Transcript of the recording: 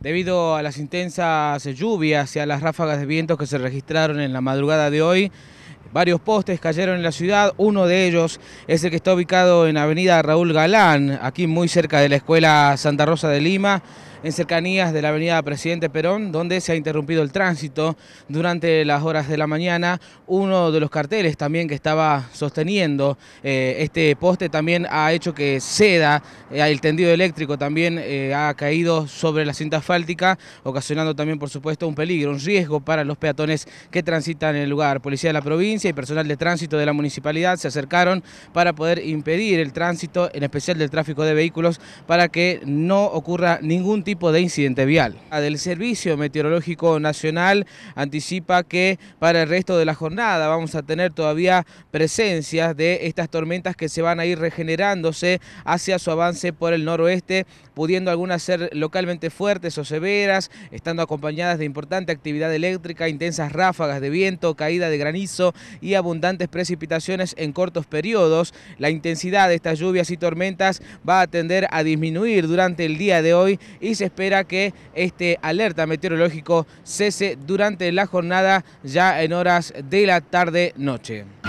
Debido a las intensas lluvias y a las ráfagas de viento que se registraron en la madrugada de hoy, Varios postes cayeron en la ciudad, uno de ellos es el que está ubicado en Avenida Raúl Galán, aquí muy cerca de la Escuela Santa Rosa de Lima en cercanías de la avenida Presidente Perón, donde se ha interrumpido el tránsito durante las horas de la mañana. Uno de los carteles también que estaba sosteniendo eh, este poste también ha hecho que ceda, eh, el tendido eléctrico también eh, ha caído sobre la cinta asfáltica, ocasionando también por supuesto un peligro, un riesgo para los peatones que transitan en el lugar. Policía de la provincia y personal de tránsito de la municipalidad se acercaron para poder impedir el tránsito, en especial del tráfico de vehículos, para que no ocurra ningún tipo tipo de incidente vial. Del Servicio Meteorológico Nacional anticipa que para el resto de la jornada vamos a tener todavía presencias de estas tormentas que se van a ir regenerándose hacia su avance por el noroeste, pudiendo algunas ser localmente fuertes o severas, estando acompañadas de importante actividad eléctrica, intensas ráfagas de viento, caída de granizo y abundantes precipitaciones en cortos periodos. La intensidad de estas lluvias y tormentas va a tender a disminuir durante el día de hoy y se espera que este alerta meteorológico cese durante la jornada ya en horas de la tarde-noche.